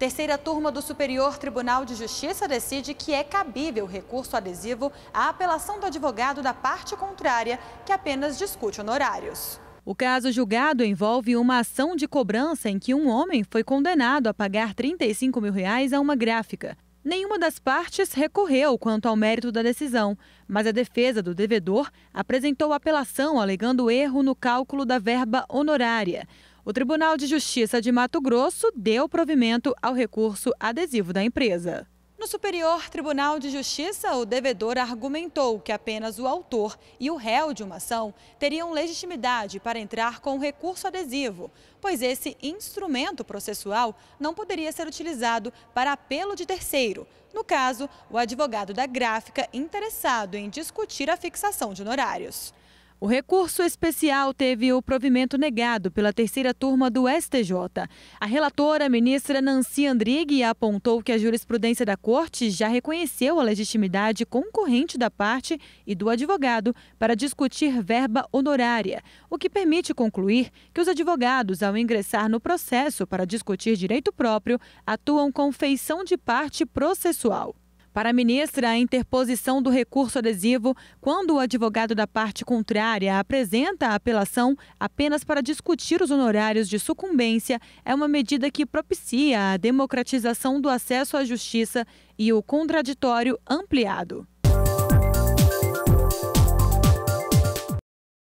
Terceira turma do Superior Tribunal de Justiça decide que é cabível recurso adesivo à apelação do advogado da parte contrária, que apenas discute honorários. O caso julgado envolve uma ação de cobrança em que um homem foi condenado a pagar 35 mil reais a uma gráfica. Nenhuma das partes recorreu quanto ao mérito da decisão, mas a defesa do devedor apresentou apelação alegando erro no cálculo da verba honorária. O Tribunal de Justiça de Mato Grosso deu provimento ao recurso adesivo da empresa. No Superior Tribunal de Justiça, o devedor argumentou que apenas o autor e o réu de uma ação teriam legitimidade para entrar com o recurso adesivo, pois esse instrumento processual não poderia ser utilizado para apelo de terceiro, no caso, o advogado da gráfica interessado em discutir a fixação de honorários. O recurso especial teve o provimento negado pela terceira turma do STJ. A relatora, a ministra Nancy Andrighi, apontou que a jurisprudência da Corte já reconheceu a legitimidade concorrente da parte e do advogado para discutir verba honorária, o que permite concluir que os advogados, ao ingressar no processo para discutir direito próprio, atuam com feição de parte processual. Para a ministra, a interposição do recurso adesivo, quando o advogado da parte contrária apresenta a apelação apenas para discutir os honorários de sucumbência, é uma medida que propicia a democratização do acesso à justiça e o contraditório ampliado.